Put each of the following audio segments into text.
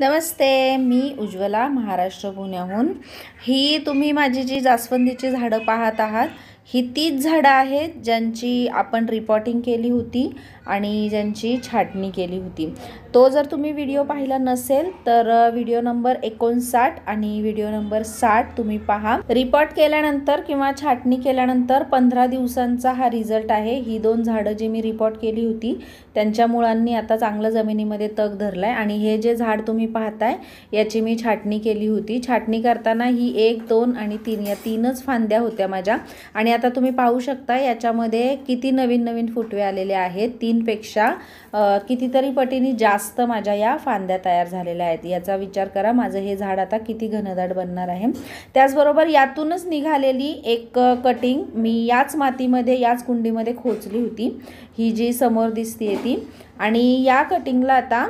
नमस्ते मी उज्ज्वला महाराष्ट्र पुण्याहून ही तुम्ही माझी जी जास्वंदीची झाडं पाहत आहात ही तीच झाडं आहेत ज्यांची आपण रिपोर्टिंग केली होती आणि ज्यांची छाटणी केली होती तो जर तुम्ही व्हिडिओ पाहिला नसेल तर व्हिडिओ नंबर एकोणसाठ आणि व्हिडिओ नंबर साठ तुम्ही पहा रिपोर्ट केल्यानंतर किंवा छाटणी केल्यानंतर पंधरा दिवसांचा हा रिझल्ट आहे ही दोन झाडं जी मी रिपोर्ट केली होती त्यांच्या मुळांनी आता चांगलं जमिनीमध्ये तग धरला आहे आणि हे जे झाड तुम्ही पाहताय याची मी छाटणी केली होती छाटणी करताना ही एक दोन आणि तीन या तीनच फांद्या होत्या माझ्या आणि आता तुम्ही पाहू शकता याच्यामध्ये किती नवीन नवीन फुटवे आलेले आहेत तीनपेक्षा कितीतरी पटीने जास्त माझ्या या फांद्या तयार झालेल्या आहेत याचा विचार करा माझं हे झाड आता किती घनदाट बनणार आहे त्याचबरोबर यातूनच निघालेली एक कटिंग मी याच मातीमध्ये याच कुंडीमध्ये खोचली होती ही जी समोर दिसते ती आणि या कटिंगला आता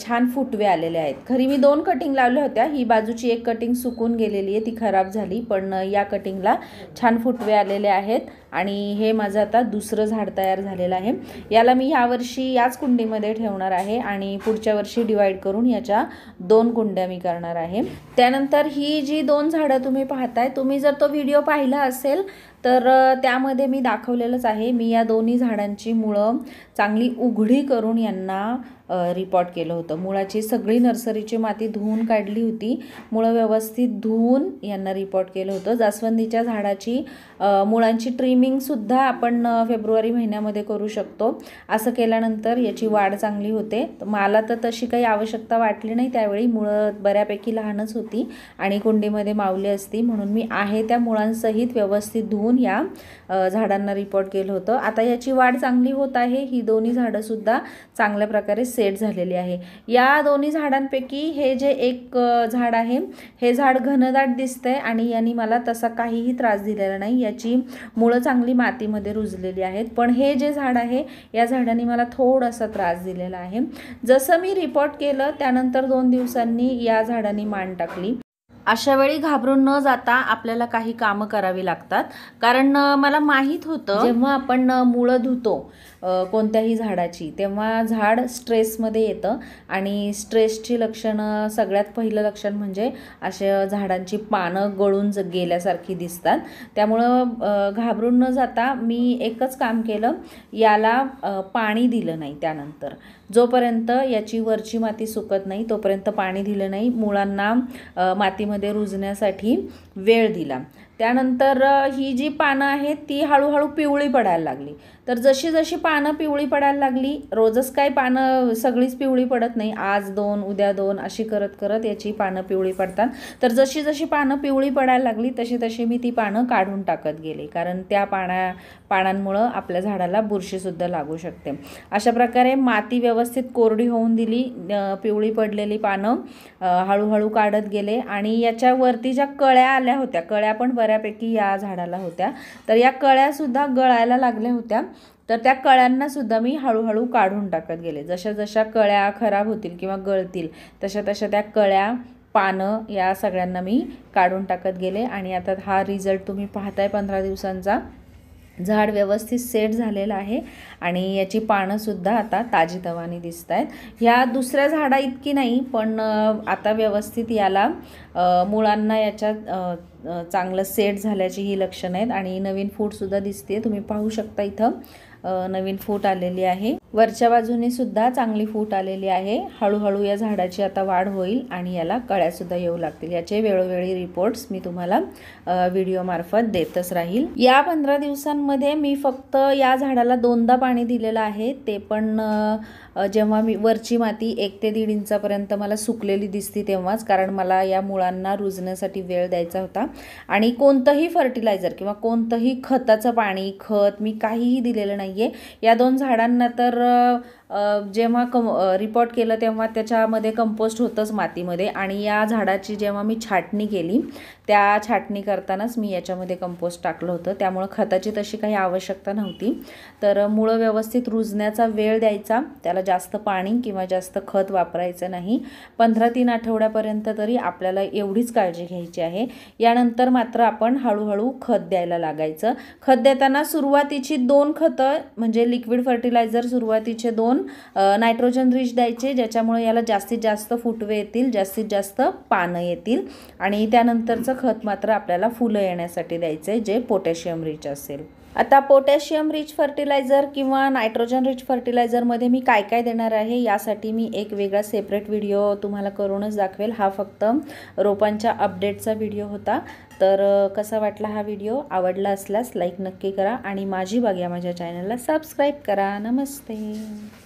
छान फुटवे आलेले आहेत खरी मी दोन कटिंग लावल्या होत्या ही बाजूची एक कटिंग सुकून गेलेली आहे ती खराब झाली पण या कटिंगला छान फुटवे आलेले आहेत आणि हे माझं आता दुसरं झाड तयार झालेलं आहे याला मी यावर्षी याच कुंडीमध्ये ठेवणार आहे आणि पुढच्या वर्षी डिवाईड करून याच्या दोन कुंड्या मी करणार आहे त्यानंतर ही जी दोन झाडं तुम्ही पाहताय तुम्ही जर तो व्हिडिओ पाहिला असेल तर त्यामध्ये मी दाखवलेलंच आहे मी या दोन्ही झाडांची मुळं चांगली उघडी करून यांना रिपोर्ट केलं होतं मुळाची सगळी नर्सरीची माती धुवून काढली होती मुळं व्यवस्थित धुवून यांना रिपोर्ट केलं होतं जास्वंदीच्या झाडाची मुळांची ट्रिमिंगसुद्धा आपण फेब्रुवारी महिन्यामध्ये करू शकतो असं केल्यानंतर याची वाढ चांगली होते मला तर तशी काही आवश्यकता वाटली नाही त्यावेळी मुळं बऱ्यापैकी लहानच होती आणि कुंडीमध्ये मावली असती म्हणून मी आहे त्या मुळांसहित व्यवस्थित धुवून या झाडांना रिपोर्ट केलं होतं आता याची वाढ चांगली होत आहे ही दोन्ही झाडंसुद्धा चांगल्या प्रकारे सेट झालेली आहे या दोन्ही झाडांपैकी हे जे एक झाड आहे हे झाड घनदाट दिसतंय आणि यांनी मला तसा काहीही त्रास दिलेला नाही याची मुळं चांगली मातीमध्ये रुजलेली आहेत पण हे जे झाड आहे या झाडाने मला थोडासा त्रास दिलेला आहे जसं मी रिपोर्ट केलं त्यानंतर दोन दिवसांनी या झाडांनी मान टाकली अशा वेळी घाबरून न जाता आपल्याला काही कामं करावी लागतात कारण मला माहीत होतं जेव्हा आपण मुळं धुतो कोणत्याही झाडाची तेव्हा झाड स्ट्रेसमध्ये येतं आणि स्ट्रेसची लक्षणं सगळ्यात पहिलं लक्षण म्हणजे असे झाडांची पानं गळून ज गेल्यासारखी दिसतात त्यामुळं घाबरून न जाता मी एकच काम केलं याला पाणी दिलं नाही त्यानंतर जोपर्यंत याची वरची माती सुकत नाही तोपर्यंत पाणी दिलं नाही मुळांना मातीमध्ये रुजण्यासाठी वेळ दिला त्यानंतर ही जी पानं आहेत ती हळूहळू पिवळी पडायला लागली तर जशी जशी पानं पिवळी पडायला लागली रोजच काय पानं सगळीच पिवळी पडत नाही आज दोन उद्या दोन अशी करत करत याची पानं पिवळी पडतात तर जशी जशी पानं पिवळी पडायला लागली तशी तशी मी ती पानं काढून टाकत गेले कारण त्या पाण्या पानांमुळं आपल्या झाडाला बुरशीसुद्धा लागू शकते अशा प्रकारे माती व्यवस्थित कोरडी होऊन दिली पिवळी पडलेली पानं हळूहळू काढत गेले आणि याच्यावरती ज्या कळ्या आल्या होत्या कळ्या पण बऱ्या बऱ्यापैकी या झाडाला होत्या तर या कळ्यासुद्धा गळायला लागल्या होत्या तर त्या कळ्यांनासुद्धा मी हळूहळू काढून टाकत गेले जशा जशा कळ्या खराब होतील किंवा गळतील तशा तशा त्या कळ्या पानं या सगळ्यांना मी काढून टाकत गेले आणि आता हा रिझल्ट तुम्ही पाहताय पंधरा दिवसांचा झाड व्यवस्थित सेट झालेलं आहे आणि याची पानंसुद्धा आता ताजी तवानी दिसत आहेत ह्या दुसऱ्या झाडा इतकी नाही पण आता व्यवस्थित याला मुळांना याच्या चांगलं सेट झाल्याची ही लक्षणं आहेत आणि नवीन फूडसुद्धा दिसते तुम्ही पाहू शकता इथं नवीन फूट आलेली आहे वरच्या बाजूने सुद्धा चांगली फूट आलेली आहे हळूहळू या झाडाची आता वाढ होईल आणि याला कळ्यासुद्धा येऊ लागतील याचे वेळोवेळी रिपोर्ट्स मी तुम्हाला व्हिडिओमार्फत देतच राहील या पंधरा दिवसांमध्ये मी फक्त या झाडाला दोनदा पाणी दिलेलं आहे ते पण जेव्हा मी वरची माती एक ते दीड इंचापर्यंत मला सुकलेली दिसती तेव्हाच कारण मला या मुळांना रुजण्यासाठी वेळ द्यायचा होता आणि कोणतंही फर्टिलायझर किंवा कोणतंही खताचं पाणी खत मी काहीही दिलेलं नाही नाही या दोन झाडांना तर जेव्हा कम रिपोर्ट केलं तेव्हा त्याच्यामध्ये कंपोस्ट होतंच मातीमध्ये आणि या झाडाची जेव्हा मी छाटणी केली त्या छाटणी करतानाच मी याच्यामध्ये कंपोस्ट टाकलं होतं त्यामुळं खताची तशी काही आवश्यकता नव्हती तर मुळं व्यवस्थित रुजण्याचा वेळ द्यायचा त्याला जास्त पाणी किंवा जास्त खत वापरायचं नाही पंधरा तीन आठवड्यापर्यंत तरी आपल्याला एवढीच काळजी घ्यायची आहे यानंतर मात्र आपण हळूहळू खत द्यायला लागायचं खत देताना सुरुवातीची दोन खतं म्हणजे लिक्विड फर्टिलायझर सुरुवातीचे दोन नायट्रोजन रिच द्यायचे ज्याच्यामुळे याला जास्तीत जास्त फुटवे येतील जास्तीत जास्त पानं येतील आणि त्यानंतरचं खत मात्र आपल्याला फुलं येण्यासाठी द्यायचं आहे जे पोटॅशियम रिच असेल आता पोटॅशियम रिच फर्टिलायझर किंवा नायट्रोजन रिच फर्टिलायझरमध्ये मी काय काय देणार आहे यासाठी मी एक वेगळा सेपरेट व्हिडिओ तुम्हाला करूनच दाखवेल हा फक्त रोपांच्या अपडेटचा व्हिडिओ होता तर कसा वाटला हा व्हिडिओ आवडला असल्यास लाईक नक्की करा आणि माझी बाग या माझ्या चॅनलला सबस्क्राईब करा नमस्ते